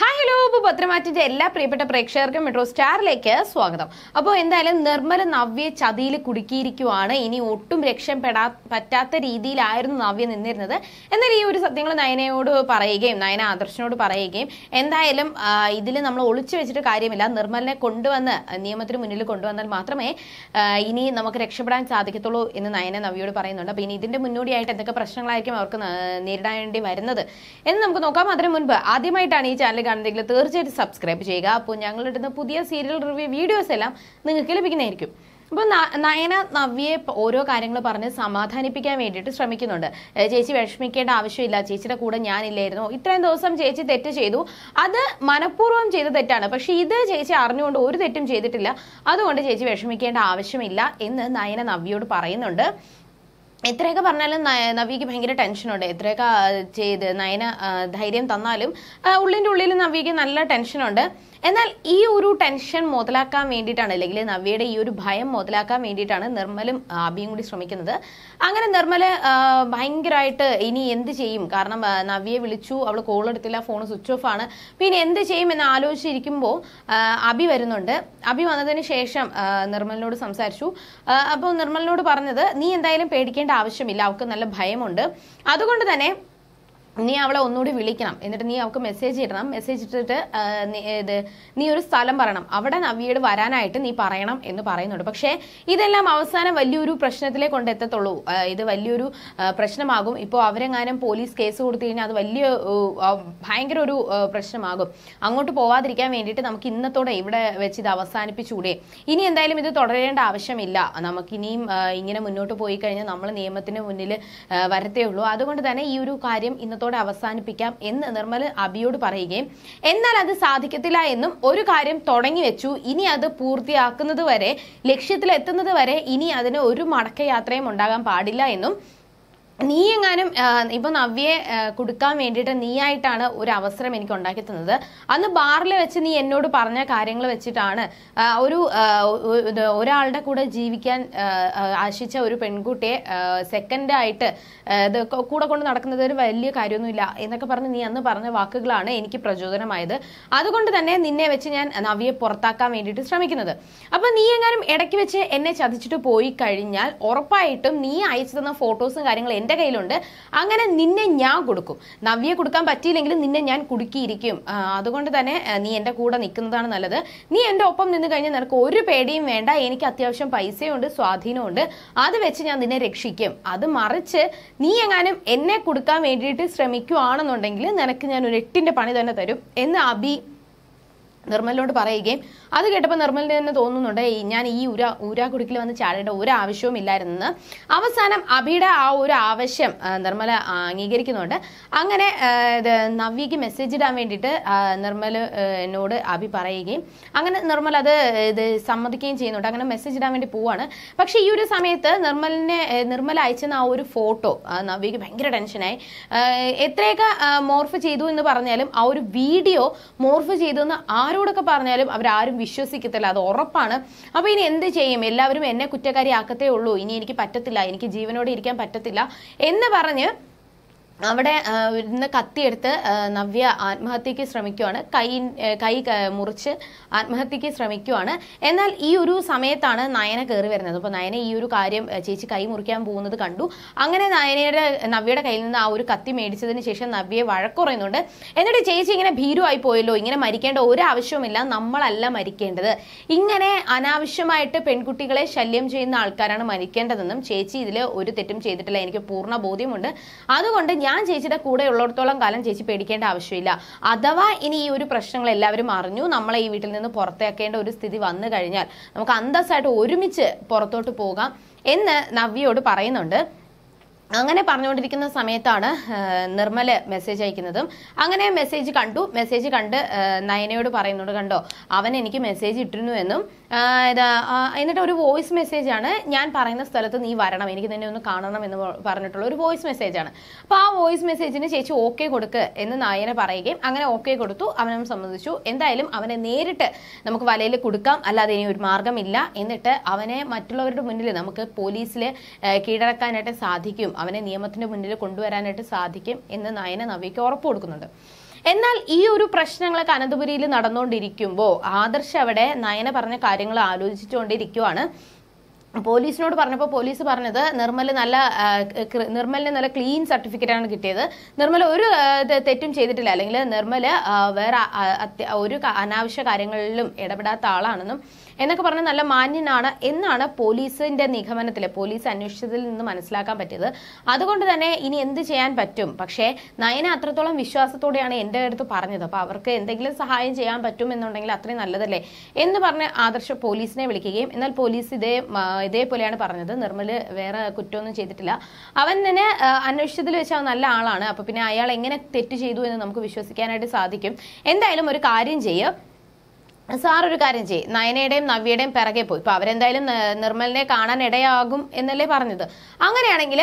hi hello അപ്പോൾ പത്രമാറ്റിൻ്റെ എല്ലാ പ്രിയപ്പെട്ട പ്രേക്ഷകർക്കും മെട്രോ സ്റ്റാറിലേക്ക് സ്വാഗതം അപ്പോൾ എന്തായാലും നിർമ്മല നവ്യ ചതിയിൽ കുടുക്കിയിരിക്കുവാണ് ഇനി ഒട്ടും രക്ഷപ്പെടാ പറ്റാത്ത രീതിയിലായിരുന്നു നവ്യ നിന്നിരുന്നത് എന്നാൽ ഈ ഒരു സത്യങ്ങൾ നയനയോട് പറയുകയും നയന ആദർശനോട് പറയുകയും എന്തായാലും ഇതിൽ നമ്മൾ ഒളിച്ചു വെച്ചിട്ട് കാര്യമില്ല നിർമ്മലിനെ കൊണ്ടുവന്ന് നിയമത്തിന് മുന്നിൽ കൊണ്ടുവന്നാൽ മാത്രമേ ഇനി നമുക്ക് രക്ഷപ്പെടാൻ സാധിക്കത്തുള്ളൂ എന്ന് നയന നവ്യയോട് പറയുന്നുണ്ട് അപ്പോൾ ഇനി ഇതിൻ്റെ മുന്നോടിയായിട്ട് എന്തൊക്കെ പ്രശ്നങ്ങളായിരിക്കും അവർക്ക് നേരിടേണ്ടി വരുന്നത് എന്ന് നമുക്ക് നോക്കാം അതിനു മുൻപ് ആദ്യമായിട്ടാണ് ഈ ചാനൽ കാണുന്നെങ്കിൽ തീർച്ചയായിട്ടും സബ്സ്ക്രൈബ് ചെയ്യുക അപ്പോൾ ഞങ്ങൾ ഇടുന്ന പുതിയ സീരിയൽ റിവ്യൂ വീഡിയോസ് എല്ലാം നിങ്ങൾക്ക് ലഭിക്കുന്നതായിരിക്കും അപ്പോൾ നയന നവ്യെ ഓരോ കാര്യങ്ങൾ പറഞ്ഞ് സമാധാനിപ്പിക്കാൻ വേണ്ടിയിട്ട് ശ്രമിക്കുന്നുണ്ട് ചേച്ചി വിഷമിക്കേണ്ട ആവശ്യമില്ല ചേച്ചിയുടെ കൂടെ ഞാനില്ലായിരുന്നു ഇത്രയും ദിവസം ചേച്ചി തെറ്റ് ചെയ്തു അത് മനഃപൂർവ്വം ചെയ്ത തെറ്റാണ് പക്ഷേ ഇത് ചേച്ചി അറിഞ്ഞുകൊണ്ട് ഒരു തെറ്റും ചെയ്തിട്ടില്ല അതുകൊണ്ട് ചേച്ചി വിഷമിക്കേണ്ട ആവശ്യമില്ല എന്ന് നയന നവ്യോട് പറയുന്നുണ്ട് എത്രയൊക്കെ പറഞ്ഞാലും നവിക്ക് ഭയങ്കര ടെൻഷനുണ്ട് എത്രയൊക്കെ ചെയ്ത് നയന ധൈര്യം തന്നാലും ഉള്ളിൻ്റെ ഉള്ളിൽ നവിക്ക് നല്ല ടെൻഷനുണ്ട് എന്നാൽ ഈ ഒരു ടെൻഷൻ മുതലാക്കാൻ വേണ്ടിയിട്ടാണ് അല്ലെങ്കിൽ നവ്യയുടെ ഈ ഒരു ഭയം മുതലാക്കാൻ വേണ്ടിയിട്ടാണ് നിർമ്മലും ആബിയും കൂടി ശ്രമിക്കുന്നത് അങ്ങനെ നിർമ്മല് ഭയങ്കരമായിട്ട് ഇനി എന്ത് ചെയ്യും കാരണം നവ്യയെ വിളിച്ചു അവൾ കോൾ എടുത്തില്ല ഫോൺ സ്വിച്ച് ഓഫ് ആണ് പിന്നെ എന്ത് ചെയ്യും എന്ന് ആലോചിച്ചിരിക്കുമ്പോൾ അബി വരുന്നുണ്ട് അബി വന്നതിന് ശേഷം നിർമ്മലിനോട് സംസാരിച്ചു അപ്പോൾ നിർമ്മലിനോട് പറഞ്ഞത് നീ എന്തായാലും പേടിക്കേണ്ട ആവശ്യമില്ല അവൾക്ക് നല്ല ഭയമുണ്ട് അതുകൊണ്ട് തന്നെ നീ അവളെ ഒന്നുകൂടി വിളിക്കണം എന്നിട്ട് നീ അവൾക്ക് മെസ്സേജ് ഇടണം മെസ്സേജ് ഇട്ടിട്ട് ഇത് നീ ഒരു സ്ഥലം പറയണം അവിടെ നവ്യയോട് വരാനായിട്ട് നീ പറയണം എന്ന് പറയുന്നുണ്ട് പക്ഷേ ഇതെല്ലാം അവസാനം വലിയൊരു പ്രശ്നത്തിലേ എത്തത്തുള്ളൂ ഇത് വലിയൊരു പ്രശ്നമാകും ഇപ്പോൾ അവരെങ്ങാനും പോലീസ് കേസ് കൊടുത്തു കഴിഞ്ഞാൽ അത് വലിയ ഭയങ്കര ഒരു പ്രശ്നമാകും അങ്ങോട്ട് പോവാതിരിക്കാൻ വേണ്ടിയിട്ട് നമുക്ക് ഇന്നത്തോടെ ഇവിടെ വെച്ച് ഇത് അവസാനിപ്പിച്ചുകൂടെ ഇനി എന്തായാലും ഇത് തുടരേണ്ട ആവശ്യമില്ല നമുക്കിനിയും ഇങ്ങനെ മുന്നോട്ട് പോയി കഴിഞ്ഞാൽ നമ്മൾ നിയമത്തിന് മുന്നിൽ വരത്തേ ഉള്ളൂ അതുകൊണ്ട് തന്നെ ഈ ഒരു കാര്യം ഇന്നത്തെ സ്നേഹത്തോടെ അവസാനിപ്പിക്കാം എന്ന് നിർമ്മൽ അബിയോട് പറയുകയും എന്നാൽ അത് സാധിക്കത്തില്ല എന്നും ഒരു കാര്യം തുടങ്ങി വെച്ചു ഇനി അത് പൂർത്തിയാക്കുന്നത് വരെ ലക്ഷ്യത്തിലെത്തുന്നത് വരെ ഇനി അതിന് ഒരു മടക്കയാത്രയും ഉണ്ടാകാൻ പാടില്ല എന്നും നീ എങ്ങാനും ഇപ്പൊ നവ്യെ കൊടുക്കാൻ വേണ്ടിയിട്ട് നീയായിട്ടാണ് ഒരു അവസരം എനിക്ക് ഉണ്ടാക്കി തന്നത് അന്ന് ബാറിൽ വെച്ച് നീ എന്നോട് പറഞ്ഞ കാര്യങ്ങൾ വെച്ചിട്ടാണ് ഒരു ഒരാളുടെ കൂടെ ജീവിക്കാൻ ആശിച്ച ഒരു പെൺകുട്ടിയെ സെക്കൻഡ് ആയിട്ട് ഇത് കൂടെ കൊണ്ട് നടക്കുന്നത് ഒരു വലിയ കാര്യമൊന്നുമില്ല എന്നൊക്കെ പറഞ്ഞ് നീ അന്ന് പറഞ്ഞ വാക്കുകളാണ് എനിക്ക് പ്രചോദനമായത് അതുകൊണ്ട് തന്നെ നിന്നെ വെച്ച് ഞാൻ നവ്യെ പുറത്താക്കാൻ വേണ്ടിയിട്ട് ശ്രമിക്കുന്നത് അപ്പൊ നീ എങ്ങാനും ഇടയ്ക്ക് വെച്ച് എന്നെ ചതിച്ചിട്ട് പോയി കഴിഞ്ഞാൽ ഉറപ്പായിട്ടും നീ അയച്ചു തന്ന ഫോട്ടോസും കാര്യങ്ങളും എൻ്റെ കയ്യിലുണ്ട് അങ്ങനെ നിന്നെ ഞാൻ കൊടുക്കും നവ്യെ കൊടുക്കാൻ പറ്റിയില്ലെങ്കിൽ നിന്നെ ഞാൻ കുടുക്കിയിരിക്കും അതുകൊണ്ട് തന്നെ നീ എൻ്റെ കൂടെ നിൽക്കുന്നതാണ് നല്ലത് നീ എൻ്റെ ഒപ്പം നിന്ന് കഴിഞ്ഞാൽ നിനക്ക് ഒരു പേടിയും വേണ്ട എനിക്ക് അത്യാവശ്യം പൈസയുണ്ട് സ്വാധീനമുണ്ട് അത് വെച്ച് ഞാൻ നിന്നെ രക്ഷിക്കും അത് മറിച്ച് നീ എങ്ങാനും എന്നെ കൊടുക്കാൻ വേണ്ടിയിട്ട് ശ്രമിക്കുകയാണെന്നുണ്ടെങ്കിൽ നിനക്ക് ഞാൻ ഒരു എട്ടിൻ്റെ പണി തന്നെ തരും എന്ന് അബി നിർമ്മലിനോട് പറയുകയും അത് കേട്ടപ്പോൾ നിർമ്മലിന് തന്നെ തോന്നുന്നുണ്ട് ഞാൻ ഈ ഉര ഉരാ കുടുക്കിൽ വന്ന് ചാടേണ്ട ഒരു ആവശ്യവും ഇല്ലായിരുന്നു അവസാനം അഭിയുടെ ആ ഒരു ആവശ്യം നിർമ്മല അംഗീകരിക്കുന്നുണ്ട് അങ്ങനെ നവ്യക്ക് മെസ്സേജ് ഇടാൻ വേണ്ടിയിട്ട് നിർമ്മലിനോട് അഭി പറയുകയും അങ്ങനെ നിർമ്മൽ അത് ഇത് സമ്മതിക്കുകയും ചെയ്യുന്നുണ്ട് അങ്ങനെ മെസ്സേജ് ഇടാൻ വേണ്ടി പോവാണ് പക്ഷെ ഈ ഒരു സമയത്ത് നിർമ്മലിനെ നിർമ്മല അയച്ചെന്ന ആ ഒരു ഫോട്ടോ നവ്യക്ക് ഭയങ്കര ടെൻഷനായി എത്രയൊക്കെ മോർഫ് ചെയ്തു എന്ന് പറഞ്ഞാലും ആ ഒരു വീഡിയോ മോർഫ് ചെയ്തു എന്ന് ആ ആരോടൊക്കെ പറഞ്ഞാലും അവരാരും വിശ്വസിക്കത്തില്ല അത് ഉറപ്പാണ് അപ്പോൾ ഇനി എന്ത് ചെയ്യും എല്ലാവരും എന്നെ കുറ്റക്കാരി ആക്കത്തേ ഉള്ളൂ ഇനി എനിക്ക് പറ്റത്തില്ല എനിക്ക് ജീവനോടെ ഇരിക്കാൻ പറ്റത്തില്ല എന്ന് പറഞ്ഞ് അവിടെ ഇന്ന് കത്തിയെടുത്ത് നവ്യ ആത്മഹത്യക്ക് ശ്രമിക്കുവാണ് കൈ കൈ മുറിച്ച് ആത്മഹത്യക്ക് ശ്രമിക്കുവാണ് എന്നാൽ ഈ ഒരു സമയത്താണ് നയന കയറി വരുന്നത് അപ്പോൾ നയന ഈ ഒരു കാര്യം ചേച്ചി കൈ മുറിക്കാൻ പോകുന്നത് കണ്ടു അങ്ങനെ നയനയുടെ നവ്യയുടെ കയ്യിൽ നിന്ന് ആ ഒരു കത്തി മേടിച്ചതിന് ശേഷം നവ്യയെ വഴക്കുറയുന്നുണ്ട് എന്നിട്ട് ചേച്ചി ഇങ്ങനെ ഭീരുവായി പോയല്ലോ ഇങ്ങനെ മരിക്കേണ്ട ഒരു ആവശ്യവുമില്ല നമ്മളല്ല മരിക്കേണ്ടത് ഇങ്ങനെ അനാവശ്യമായിട്ട് പെൺകുട്ടികളെ ശല്യം ചെയ്യുന്ന ആൾക്കാരാണ് മരിക്കേണ്ടതെന്നും ചേച്ചി ഇതിൽ ഒരു തെറ്റും ചെയ്തിട്ടില്ല എനിക്ക് പൂർണ്ണ ബോധ്യമുണ്ട് അതുകൊണ്ട് ഞാൻ ചേച്ചിയുടെ കൂടെ ഉള്ളിടത്തോളം കാലം ചേച്ചി പേടിക്കേണ്ട ആവശ്യമില്ല അഥവാ ഇനി ഈ ഒരു പ്രശ്നങ്ങൾ എല്ലാവരും അറിഞ്ഞു നമ്മളെ ഈ വീട്ടിൽ നിന്ന് പുറത്തേക്കേണ്ട ഒരു സ്ഥിതി വന്നു കഴിഞ്ഞാൽ നമുക്ക് അന്തസ്സായിട്ട് ഒരുമിച്ച് പുറത്തോട്ട് പോകാം എന്ന് നവ്യയോട് പറയുന്നുണ്ട് അങ്ങനെ പറഞ്ഞുകൊണ്ടിരിക്കുന്ന സമയത്താണ് നിർമ്മല മെസ്സേജ് അയക്കുന്നതും അങ്ങനെ മെസ്സേജ് കണ്ടു മെസ്സേജ് കണ്ട് നയനയോട് പറയുന്നുണ്ട് കണ്ടോ അവൻ എനിക്ക് മെസ്സേജ് ഇട്ടിരുന്നു എന്നും എന്നിട്ട് ഒരു വോയിസ് മെസ്സേജാണ് ഞാൻ പറയുന്ന സ്ഥലത്ത് നീ വരണം എനിക്ക് നിന്നെ ഒന്ന് കാണണം എന്ന് പറഞ്ഞിട്ടുള്ള ഒരു വോയിസ് മെസ്സേജാണ് അപ്പോൾ ആ വോയിസ് മെസ്സേജിന് ചേച്ചി ഓക്കെ കൊടുക്ക് എന്ന് നയന പറയുകയും അങ്ങനെ ഓക്കെ കൊടുത്തു അവനെ സമ്മതിച്ചു എന്തായാലും അവനെ നേരിട്ട് നമുക്ക് വലയിൽ കൊടുക്കാം അല്ലാതെ ഇനി ഒരു മാർഗമില്ല എന്നിട്ട് അവനെ മറ്റുള്ളവരുടെ മുന്നിൽ നമുക്ക് പോലീസിൽ കീഴടക്കാനായിട്ട് സാധിക്കും അവനെ നിയമത്തിന്റെ മുന്നിൽ കൊണ്ടുവരാനായിട്ട് സാധിക്കും എന്ന് നയന നവിക്ക് ഉറപ്പ് കൊടുക്കുന്നുണ്ട് എന്നാൽ ഈ ഒരു പ്രശ്നങ്ങളൊക്കെ അനന്തപുരിയിൽ നടന്നുകൊണ്ടിരിക്കുമ്പോൾ ആദർശ് അവിടെ നയന പറഞ്ഞ കാര്യങ്ങൾ ആലോചിച്ചുകൊണ്ടിരിക്കുവാണ് പോലീസിനോട് പറഞ്ഞപ്പോൾ പോലീസ് പറഞ്ഞത് നിർമ്മല് നല്ല നിർമ്മലിന് നല്ല ക്ലീൻ സർട്ടിഫിക്കറ്റ് ആണ് കിട്ടിയത് നിർമ്മൽ ഒരു തെറ്റും ചെയ്തിട്ടില്ല അല്ലെങ്കിൽ നിർമ്മല് വേറെ ഒരു അനാവശ്യ കാര്യങ്ങളിലും ഇടപെടാത്ത ആളാണെന്നും എന്നൊക്കെ പറഞ്ഞ് നല്ല മാന്യനാണ് എന്നാണ് പോലീസിന്റെ നിഗമനത്തിൽ പോലീസ് അന്വേഷിച്ചതിൽ നിന്ന് മനസ്സിലാക്കാൻ പറ്റിയത് അതുകൊണ്ട് തന്നെ ഇനി എന്ത് ചെയ്യാൻ പറ്റും പക്ഷേ നയന അത്രത്തോളം വിശ്വാസത്തോടെയാണ് എൻ്റെ അടുത്ത് പറഞ്ഞത് അപ്പോൾ അവർക്ക് എന്തെങ്കിലും സഹായം ചെയ്യാൻ പറ്റും എന്നുണ്ടെങ്കിൽ അത്രയും നല്ലതല്ലേ എന്ന് പറഞ്ഞ് ആദർശ പോലീസിനെ വിളിക്കുകയും എന്നാൽ പോലീസ് ഇതേ ഇതേപോലെയാണ് പറഞ്ഞത് നിർമ്മല് വേറെ കുറ്റമൊന്നും ചെയ്തിട്ടില്ല അവൻ തന്നെ അന്വേഷിച്ചതിൽ വെച്ച് അവൻ നല്ല ആളാണ് അപ്പോൾ പിന്നെ അയാൾ എങ്ങനെ തെറ്റ് ചെയ്തു എന്ന് നമുക്ക് വിശ്വസിക്കാനായിട്ട് സാധിക്കും എന്തായാലും ഒരു കാര്യം ചെയ്യുക സാർ ഒരു കാര്യം ചെയ്യ് നയനയുടെയും നവ്യയുടെയും പിറകെ പോയി ഇപ്പൊ അവരെന്തായാലും നിർമ്മലിനെ കാണാൻ ഇടയാകും എന്നല്ലേ പറഞ്ഞത് അങ്ങനെയാണെങ്കിൽ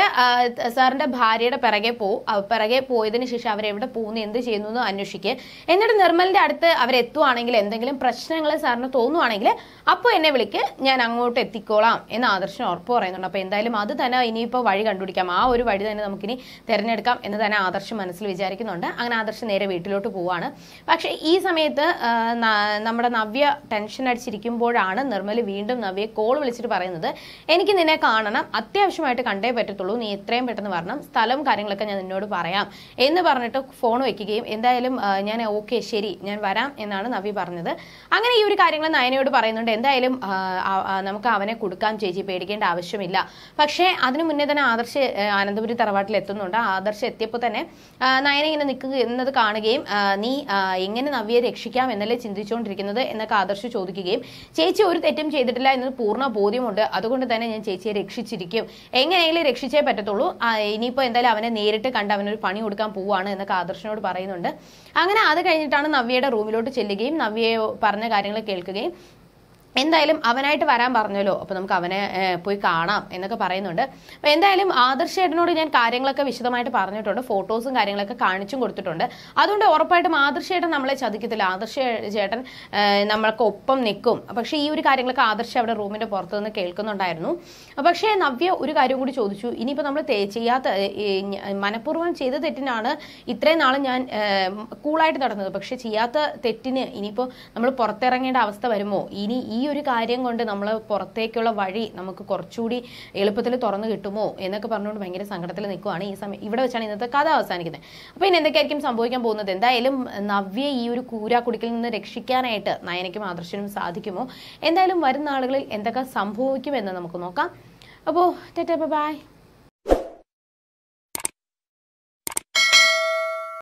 സാറിന്റെ ഭാര്യയുടെ പിറകെ പോകും പിറകെ പോയതിനു ശേഷം അവരെവിടെ പോകുന്ന എന്ത് ചെയ്യുന്നു എന്ന് അന്വേഷിക്കുക എന്നിട്ട് നിർമ്മലിന്റെ അടുത്ത് അവരെത്തുവാണെങ്കിൽ എന്തെങ്കിലും പ്രശ്നങ്ങൾ സാറിന് തോന്നുവാണെങ്കിൽ അപ്പോൾ എന്നെ വിളിക്ക് ഞാൻ അങ്ങോട്ട് എത്തിക്കോളാം എന്ന് ആദർശൻ ഉറപ്പ് പറയുന്നുണ്ട് അപ്പൊ എന്തായാലും അത് തന്നെ ഇനിയിപ്പോൾ വഴി കണ്ടുപിടിക്കാം ആ ഒരു വഴി തന്നെ നമുക്കിനി തിരഞ്ഞെടുക്കാം എന്ന് തന്നെ ആദർശം മനസ്സിൽ വിചാരിക്കുന്നുണ്ട് അങ്ങനെ ആദർശം നേരെ വീട്ടിലോട്ട് പോവാണ് പക്ഷേ ഈ സമയത്ത് നമ്മുടെ നമ്മുടെ നവ്യ ടെൻഷൻ അടിച്ചിരിക്കുമ്പോഴാണ് നിർമ്മൽ വീണ്ടും നവ്യെ കോൾ വിളിച്ചിട്ട് പറയുന്നത് എനിക്ക് നിന്നെ കാണണം അത്യാവശ്യമായിട്ട് കണ്ടേ പറ്റത്തുള്ളൂ നീ എത്രയും പെട്ടെന്ന് വരണം സ്ഥലം കാര്യങ്ങളൊക്കെ ഞാൻ നിന്നോട് പറയാം എന്ന് പറഞ്ഞിട്ട് ഫോൺ വെക്കുകയും എന്തായാലും ഞാൻ ഓക്കെ ശരി ഞാൻ വരാം എന്നാണ് നവ്യ പറഞ്ഞത് അങ്ങനെ ഈ ഒരു കാര്യങ്ങൾ നയനയോട് പറയുന്നുണ്ട് എന്തായാലും നമുക്ക് അവനെ കൊടുക്കാം ചേച്ചി പേടിക്കേണ്ട ആവശ്യമില്ല പക്ഷേ അതിനു മുന്നേ തന്നെ ആദർശ് അനന്തപുരി തറവാട്ടിൽ എത്തുന്നുണ്ട് ആദർശ് എത്തിയപ്പോൾ തന്നെ നയന ഇങ്ങനെ നിൽക്കുന്നത് കാണുകയും നീ എങ്ങനെ നവ്യെ രക്ഷിക്കാം എന്നല്ലേ ചിന്തിച്ചുകൊണ്ടിരിക്കുന്നത് എന്നൊക്കെ ആദർശ് ചോദിക്കുകയും ചേച്ചി ഒരു തെറ്റും ചെയ്തിട്ടില്ല എന്നൊരു പൂർണ്ണ ബോധ്യമുണ്ട് അതുകൊണ്ട് തന്നെ ഞാൻ ചേച്ചിയെ രക്ഷിച്ചിരിക്കും എങ്ങനെയെങ്കിലും രക്ഷിച്ചേ പറ്റത്തുള്ളൂ ഇനിയിപ്പോൾ എന്തായാലും അവനെ നേരിട്ട് കണ്ട് അവനൊരു പണി കൊടുക്കാൻ പോവാണ് എന്നൊക്കെ ആദർശനോട് പറയുന്നുണ്ട് അങ്ങനെ അത് കഴിഞ്ഞിട്ടാണ് നവ്യയുടെ റൂമിലോട്ട് ചെല്ലുകയും നവ്യയെ പറഞ്ഞ കാര്യങ്ങൾ കേൾക്കുകയും എന്തായാലും അവനായിട്ട് വരാൻ പറഞ്ഞല്ലോ അപ്പൊ നമുക്ക് അവനെ പോയി കാണാം എന്നൊക്കെ പറയുന്നുണ്ട് അപ്പൊ എന്തായാലും ആദർശേട്ടനോട് ഞാൻ കാര്യങ്ങളൊക്കെ വിശദമായിട്ട് പറഞ്ഞിട്ടുണ്ട് ഫോട്ടോസും കാര്യങ്ങളൊക്കെ കാണിച്ചും കൊടുത്തിട്ടുണ്ട് അതുകൊണ്ട് ഉറപ്പായിട്ടും ആദർശേട്ടൻ നമ്മളെ ചതിക്കത്തില്ല ആദർശ ചേട്ടൻ നമ്മൾക്ക് ഒപ്പം നിൽക്കും പക്ഷെ ഈ ഒരു കാര്യങ്ങളൊക്കെ ആദർശ അവിടെ റൂമിന്റെ പുറത്ത് നിന്ന് കേൾക്കുന്നുണ്ടായിരുന്നു പക്ഷേ നവ്യ ഒരു കാര്യം കൂടി ചോദിച്ചു ഇനിയിപ്പോൾ നമ്മൾ ചെയ്യാത്ത മനഃപൂർവ്വം ചെയ്ത തെറ്റിനാണ് ഇത്രയും നാളും ഞാൻ കൂളായിട്ട് നടന്നത് പക്ഷെ ചെയ്യാത്ത തെറ്റിന് ഇനിയിപ്പോൾ നമ്മൾ പുറത്തിറങ്ങേണ്ട അവസ്ഥ വരുമോ ഇനി ഈ ഒരു കാര്യം കൊണ്ട് നമ്മൾ പുറത്തേക്കുള്ള വഴി നമുക്ക് കുറച്ചുകൂടി എളുപ്പത്തിൽ തുറന്നു കിട്ടുമോ എന്നൊക്കെ പറഞ്ഞുകൊണ്ട് ഭയങ്കര സങ്കടത്തിൽ നിൽക്കുവാണ് ഈ സമയം ഇവിടെ വെച്ചാണ് ഇന്നത്തെ കഥ അവസാനിക്കുന്നത് അപ്പോൾ ഇനി എന്തൊക്കെയായിരിക്കും സംഭവിക്കാൻ പോകുന്നത് എന്തായാലും നവ്യെ ഈ ഒരു കൂരാക്കുടിക്കിൽ നിന്ന് രക്ഷിക്കാനായിട്ട് നയനയ്ക്കും ആദർശനും സാധിക്കുമോ എന്തായാലും വരുന്ന ആളുകളിൽ എന്തൊക്കെ സംഭവിക്കുമെന്ന് നമുക്ക് നോക്കാം അപ്പോൾ ടെറ്റ ബൈ